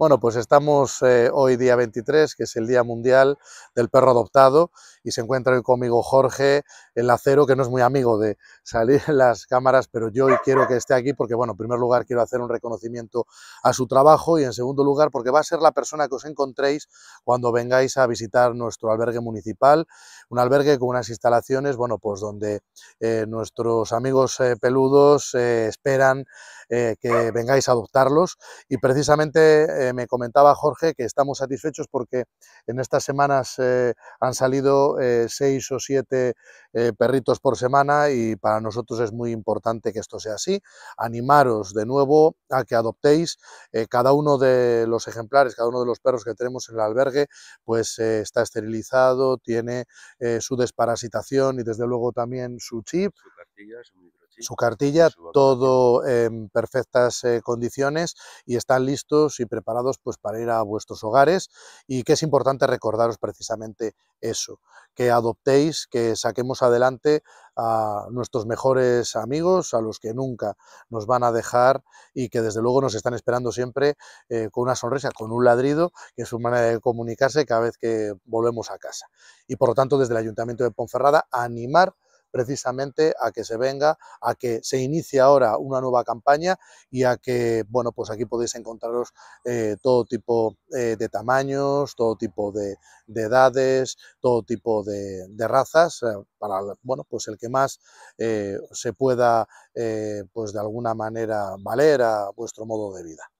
Bueno, pues estamos eh, hoy día 23, que es el Día Mundial del Perro Adoptado, y se encuentra hoy conmigo Jorge, el acero, que no es muy amigo de salir en las cámaras, pero yo hoy quiero que esté aquí porque, bueno, en primer lugar quiero hacer un reconocimiento a su trabajo y en segundo lugar porque va a ser la persona que os encontréis cuando vengáis a visitar nuestro albergue municipal, un albergue con unas instalaciones, bueno, pues donde eh, nuestros amigos eh, peludos esperan eh, que vengáis a adoptarlos. Y precisamente eh, me comentaba Jorge que estamos satisfechos porque en estas semanas eh, han salido seis o siete perritos por semana y para nosotros es muy importante que esto sea así. Animaros de nuevo a que adoptéis cada uno de los ejemplares, cada uno de los perros que tenemos en el albergue, pues está esterilizado, tiene su desparasitación y desde luego también su chip su cartilla, todo en perfectas eh, condiciones y están listos y preparados pues para ir a vuestros hogares y que es importante recordaros precisamente eso, que adoptéis, que saquemos adelante a nuestros mejores amigos, a los que nunca nos van a dejar y que desde luego nos están esperando siempre eh, con una sonrisa, con un ladrido, que es su manera de comunicarse cada vez que volvemos a casa. Y por lo tanto, desde el Ayuntamiento de Ponferrada, animar precisamente a que se venga, a que se inicie ahora una nueva campaña y a que, bueno, pues aquí podéis encontraros eh, todo tipo eh, de tamaños, todo tipo de, edades, todo tipo de, razas, eh, para, bueno, pues el que más se pueda, pues de alguna manera, valer a vuestro modo de vida.